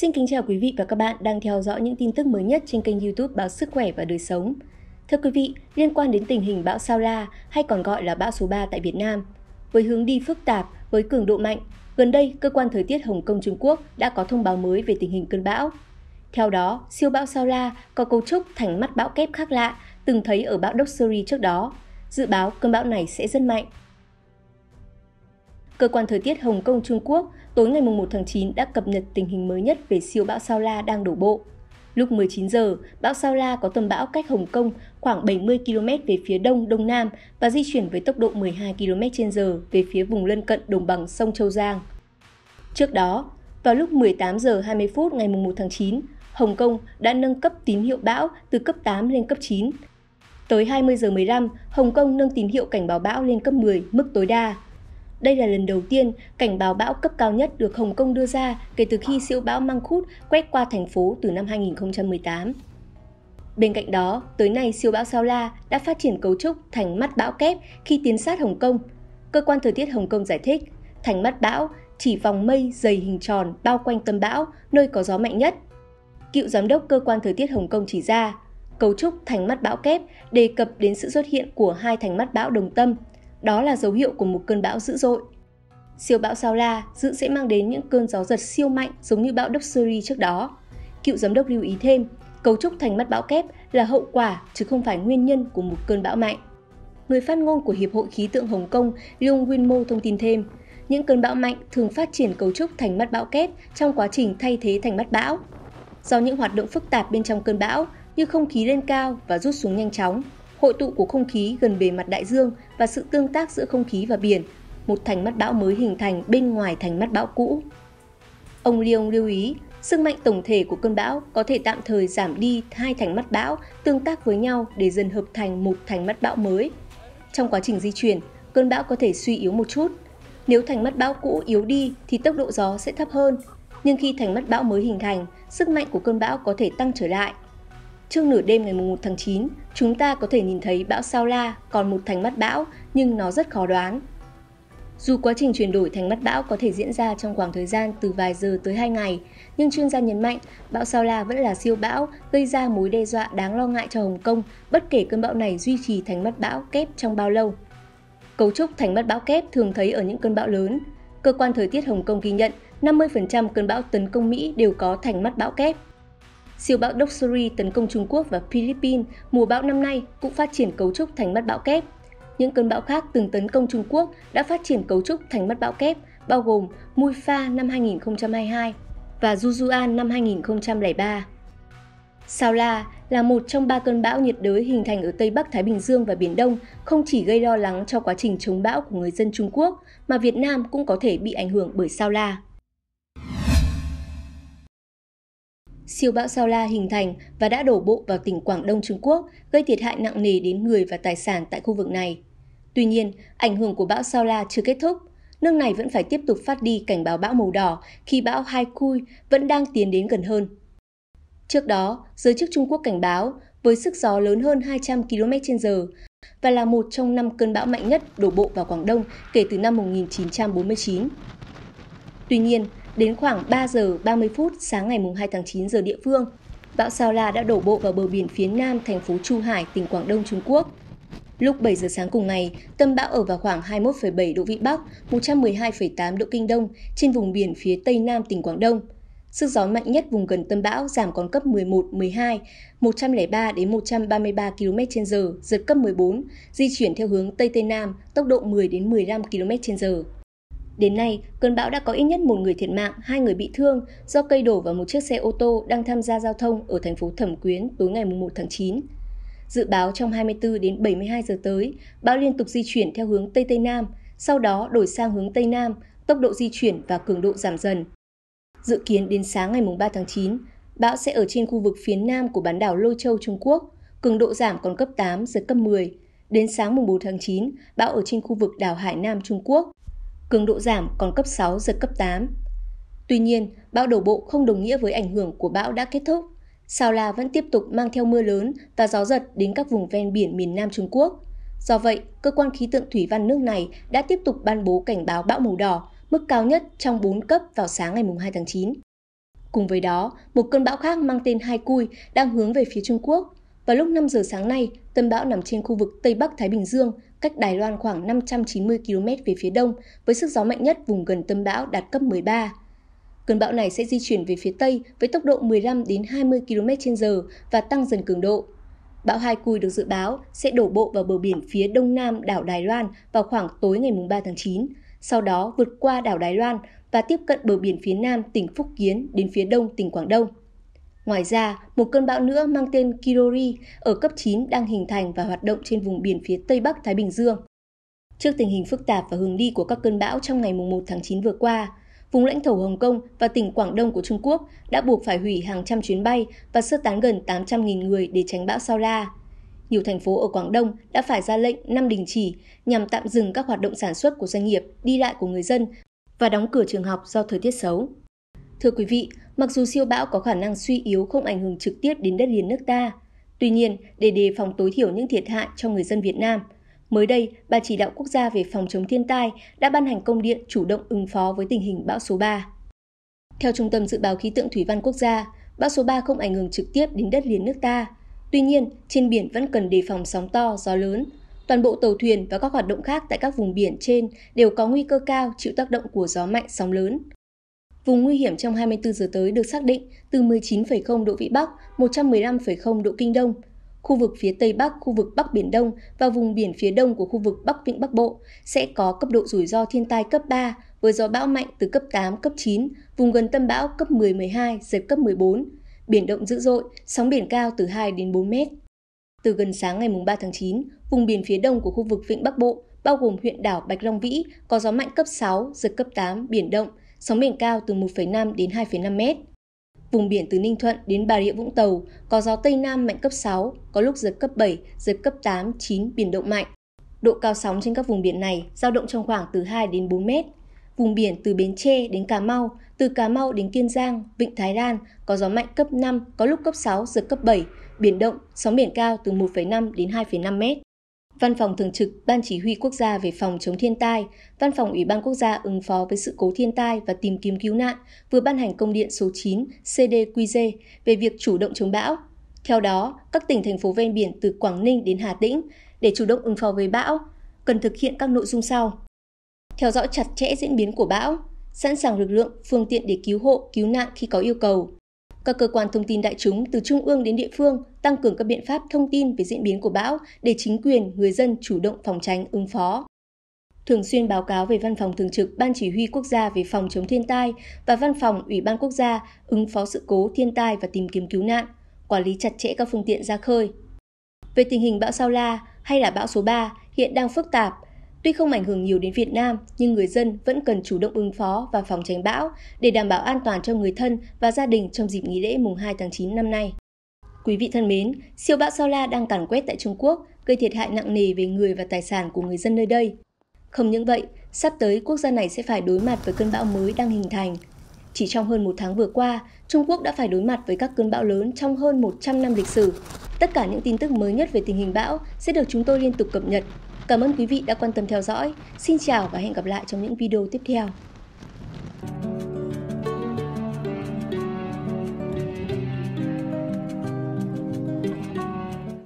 Xin kính chào quý vị và các bạn đang theo dõi những tin tức mới nhất trên kênh YouTube Báo Sức khỏe và Đời sống. Thưa quý vị, liên quan đến tình hình bão Sao La hay còn gọi là bão số 3 tại Việt Nam, với hướng đi phức tạp với cường độ mạnh, gần đây cơ quan thời tiết Hồng Kông Trung Quốc đã có thông báo mới về tình hình cơn bão. Theo đó, siêu bão Sao La có cấu trúc thành mắt bão kép khác lạ từng thấy ở bão Doksuri trước đó. Dự báo cơn bão này sẽ rất mạnh, Cơ quan thời tiết Hồng Kông Trung Quốc tối ngày 1 tháng 9 đã cập nhật tình hình mới nhất về siêu bão Sao La đang đổ bộ. Lúc 19 giờ, bão Sao La có tầm bão cách Hồng Kông khoảng 70 km về phía đông đông nam và di chuyển với tốc độ 12 km h về phía vùng lân cận đồng bằng sông Châu Giang. Trước đó, vào lúc 18 giờ 20 phút ngày 1 tháng 9, Hồng Kông đã nâng cấp tín hiệu bão từ cấp 8 lên cấp 9. Tới 20 giờ 15, Hồng Kông nâng tín hiệu cảnh báo bão lên cấp 10 mức tối đa. Đây là lần đầu tiên cảnh báo bão cấp cao nhất được Hồng Kông đưa ra kể từ khi siêu bão Mangkhut quét qua thành phố từ năm 2018. Bên cạnh đó, tới nay siêu bão Sao La đã phát triển cấu trúc thành mắt bão kép khi tiến sát Hồng Kông. Cơ quan thời tiết Hồng Kông giải thích, thành mắt bão chỉ vòng mây dày hình tròn bao quanh tâm bão, nơi có gió mạnh nhất. Cựu giám đốc cơ quan thời tiết Hồng Kông chỉ ra, cấu trúc thành mắt bão kép đề cập đến sự xuất hiện của hai thành mắt bão đồng tâm đó là dấu hiệu của một cơn bão dữ dội. Siêu bão Sao La dự sẽ mang đến những cơn gió giật siêu mạnh giống như bão Doxury trước đó. Cựu giám đốc lưu ý thêm, cấu trúc thành mắt bão kép là hậu quả chứ không phải nguyên nhân của một cơn bão mạnh. Người phát ngôn của Hiệp hội Khí tượng Hồng Kông Leung mo thông tin thêm, những cơn bão mạnh thường phát triển cấu trúc thành mắt bão kép trong quá trình thay thế thành mắt bão. Do những hoạt động phức tạp bên trong cơn bão như không khí lên cao và rút xuống nhanh chóng, hội tụ của không khí gần bề mặt đại dương và sự tương tác giữa không khí và biển, một thành mắt bão mới hình thành bên ngoài thành mắt bão cũ. Ông Leon lưu ý, sức mạnh tổng thể của cơn bão có thể tạm thời giảm đi hai thành mắt bão tương tác với nhau để dần hợp thành một thành mắt bão mới. Trong quá trình di chuyển, cơn bão có thể suy yếu một chút. Nếu thành mắt bão cũ yếu đi thì tốc độ gió sẽ thấp hơn, nhưng khi thành mắt bão mới hình thành, sức mạnh của cơn bão có thể tăng trở lại – Trước nửa đêm ngày 1 tháng 9, chúng ta có thể nhìn thấy bão Sao La còn một thành mắt bão nhưng nó rất khó đoán. Dù quá trình chuyển đổi thành mắt bão có thể diễn ra trong khoảng thời gian từ vài giờ tới 2 ngày, nhưng chuyên gia nhấn mạnh bão Sao La vẫn là siêu bão gây ra mối đe dọa đáng lo ngại cho Hồng Kông bất kể cơn bão này duy trì thành mắt bão kép trong bao lâu. Cấu trúc thành mắt bão kép thường thấy ở những cơn bão lớn. Cơ quan thời tiết Hồng Kông ghi nhận 50% cơn bão tấn công Mỹ đều có thành mắt bão kép – Siêu bão Doksuri tấn công Trung Quốc và Philippines mùa bão năm nay cũng phát triển cấu trúc thành mắt bão kép. Những cơn bão khác từng tấn công Trung Quốc đã phát triển cấu trúc thành mắt bão kép, bao gồm Mui Pha năm 2022 và Jujuan năm 2003. Sao La là một trong ba cơn bão nhiệt đới hình thành ở Tây Bắc Thái Bình Dương và Biển Đông không chỉ gây lo lắng cho quá trình chống bão của người dân Trung Quốc, mà Việt Nam cũng có thể bị ảnh hưởng bởi Sao La. siêu bão Sao La hình thành và đã đổ bộ vào tỉnh Quảng Đông Trung Quốc, gây thiệt hại nặng nề đến người và tài sản tại khu vực này. Tuy nhiên, ảnh hưởng của bão Sao La chưa kết thúc. Nước này vẫn phải tiếp tục phát đi cảnh báo bão màu đỏ khi bão Hai Cui vẫn đang tiến đến gần hơn. Trước đó, giới chức Trung Quốc cảnh báo với sức gió lớn hơn 200 km/h và là một trong năm cơn bão mạnh nhất đổ bộ vào Quảng Đông kể từ năm 1949. Tuy nhiên, Đến khoảng 3 giờ 30 phút sáng ngày 2 tháng 9 giờ địa phương, bão Sao La đã đổ bộ vào bờ biển phía nam thành phố Chu Hải, tỉnh Quảng Đông, Trung Quốc. Lúc 7 giờ sáng cùng ngày, tâm bão ở vào khoảng 21,7 độ Vĩ Bắc, 112,8 độ Kinh Đông trên vùng biển phía tây nam tỉnh Quảng Đông. Sức gió mạnh nhất vùng gần tâm bão giảm còn cấp 11, 12, 103 đến 133 km h giật cấp 14, di chuyển theo hướng Tây Tây Nam, tốc độ 10 đến 15 km h Đến nay, cơn bão đã có ít nhất một người thiệt mạng, hai người bị thương do cây đổ vào một chiếc xe ô tô đang tham gia giao thông ở thành phố Thẩm Quyến tối ngày 1 tháng 9. Dự báo trong 24 đến 72 giờ tới, bão liên tục di chuyển theo hướng Tây Tây Nam, sau đó đổi sang hướng Tây Nam, tốc độ di chuyển và cường độ giảm dần. Dự kiến đến sáng ngày 3 tháng 9, bão sẽ ở trên khu vực phía nam của bán đảo Lôi Châu Trung Quốc, cường độ giảm còn cấp 8, giật cấp 10. Đến sáng 4 tháng 9, bão ở trên khu vực đảo Hải Nam Trung Quốc, cường độ giảm còn cấp 6 giật cấp 8. Tuy nhiên, bão đổ bộ không đồng nghĩa với ảnh hưởng của bão đã kết thúc. Sao La vẫn tiếp tục mang theo mưa lớn và gió giật đến các vùng ven biển miền Nam Trung Quốc. Do vậy, cơ quan khí tượng thủy văn nước này đã tiếp tục ban bố cảnh báo bão màu đỏ, mức cao nhất trong 4 cấp vào sáng ngày 2 tháng 9. Cùng với đó, một cơn bão khác mang tên Hai Cui đang hướng về phía Trung Quốc. Vào lúc 5 giờ sáng nay, Tâm bão nằm trên khu vực Tây Bắc Thái Bình Dương, cách Đài Loan khoảng 590 km về phía đông, với sức gió mạnh nhất vùng gần tâm bão đạt cấp 13. Cơn bão này sẽ di chuyển về phía Tây với tốc độ 15 đến 20 km h và tăng dần cường độ. Bão Hai Cui được dự báo sẽ đổ bộ vào bờ biển phía đông nam đảo Đài Loan vào khoảng tối ngày 3 tháng 9, sau đó vượt qua đảo Đài Loan và tiếp cận bờ biển phía nam tỉnh Phúc Kiến đến phía đông tỉnh Quảng Đông. Ngoài ra, một cơn bão nữa mang tên Kirori ở cấp 9 đang hình thành và hoạt động trên vùng biển phía Tây Bắc Thái Bình Dương. Trước tình hình phức tạp và hướng đi của các cơn bão trong ngày 1 tháng 9 vừa qua, vùng lãnh thổ Hồng Kông và tỉnh Quảng Đông của Trung Quốc đã buộc phải hủy hàng trăm chuyến bay và sơ tán gần 800.000 người để tránh bão Sao La. Nhiều thành phố ở Quảng Đông đã phải ra lệnh năm đình chỉ nhằm tạm dừng các hoạt động sản xuất của doanh nghiệp, đi lại của người dân và đóng cửa trường học do thời tiết xấu. Thưa quý vị, mặc dù siêu bão có khả năng suy yếu không ảnh hưởng trực tiếp đến đất liền nước ta, tuy nhiên để đề phòng tối thiểu những thiệt hại cho người dân Việt Nam, mới đây Ban chỉ đạo quốc gia về phòng chống thiên tai đã ban hành công điện chủ động ứng phó với tình hình bão số 3. Theo Trung tâm Dự báo Khí tượng Thủy văn Quốc gia, bão số 3 không ảnh hưởng trực tiếp đến đất liền nước ta. Tuy nhiên, trên biển vẫn cần đề phòng sóng to, gió lớn. Toàn bộ tàu thuyền và các hoạt động khác tại các vùng biển trên đều có nguy cơ cao chịu tác động của gió mạnh, sóng lớn. Vùng nguy hiểm trong 24 giờ tới được xác định từ 19,0 độ Vĩ Bắc, 115,0 độ Kinh Đông, khu vực phía Tây Bắc, khu vực Bắc Biển Đông và vùng biển phía đông của khu vực Bắc Vịnh Bắc Bộ sẽ có cấp độ rủi ro thiên tai cấp 3 với gió bão mạnh từ cấp 8, cấp 9, vùng gần tâm bão cấp 10, 12, giật cấp 14. Biển động dữ dội, sóng biển cao từ 2 đến 4 mét. Từ gần sáng ngày 3 tháng 9, vùng biển phía đông của khu vực Vịnh Bắc Bộ, bao gồm huyện đảo Bạch Long Vĩ, có gió mạnh cấp 6, giật cấp 8, biển động, sóng biển cao từ 1,5 đến 2,5 mét. Vùng biển từ Ninh Thuận đến Bà Rịa Vũng Tàu có gió Tây Nam mạnh cấp 6, có lúc giật cấp 7, giật cấp 8, 9, biển động mạnh. Độ cao sóng trên các vùng biển này giao động trong khoảng từ 2 đến 4 mét. Vùng biển từ Bến Tre đến Cà Mau, từ Cà Mau đến Kiên Giang, Vịnh Thái Lan có gió mạnh cấp 5, có lúc cấp 6, giật cấp 7, biển động, sóng biển cao từ 1,5 đến 2,5 mét. Văn phòng Thường trực Ban Chỉ huy Quốc gia về phòng chống thiên tai, Văn phòng Ủy ban Quốc gia ứng phó với sự cố thiên tai và tìm kiếm cứu nạn vừa ban hành công điện số 9 CDQG về việc chủ động chống bão. Theo đó, các tỉnh thành phố ven biển từ Quảng Ninh đến Hà Tĩnh để chủ động ứng phó với bão cần thực hiện các nội dung sau. Theo dõi chặt chẽ diễn biến của bão, sẵn sàng lực lượng, phương tiện để cứu hộ, cứu nạn khi có yêu cầu các cơ quan thông tin đại chúng từ trung ương đến địa phương tăng cường các biện pháp thông tin về diễn biến của bão để chính quyền, người dân chủ động phòng tránh, ứng phó. Thường xuyên báo cáo về Văn phòng Thường trực Ban Chỉ huy Quốc gia về phòng chống thiên tai và Văn phòng Ủy ban Quốc gia ứng phó sự cố thiên tai và tìm kiếm cứu nạn, quản lý chặt chẽ các phương tiện ra khơi. Về tình hình bão Sao La hay là bão số 3 hiện đang phức tạp Tuy không ảnh hưởng nhiều đến Việt Nam, nhưng người dân vẫn cần chủ động ứng phó và phòng tránh bão để đảm bảo an toàn cho người thân và gia đình trong dịp nghỉ lễ mùng 2 tháng 9 năm nay. Quý vị thân mến, siêu bão Sao La đang càn quét tại Trung Quốc, gây thiệt hại nặng nề về người và tài sản của người dân nơi đây. Không những vậy, sắp tới quốc gia này sẽ phải đối mặt với cơn bão mới đang hình thành. Chỉ trong hơn một tháng vừa qua, Trung Quốc đã phải đối mặt với các cơn bão lớn trong hơn 100 năm lịch sử. Tất cả những tin tức mới nhất về tình hình bão sẽ được chúng tôi liên tục cập nhật Cảm ơn quý vị đã quan tâm theo dõi. Xin chào và hẹn gặp lại trong những video tiếp theo.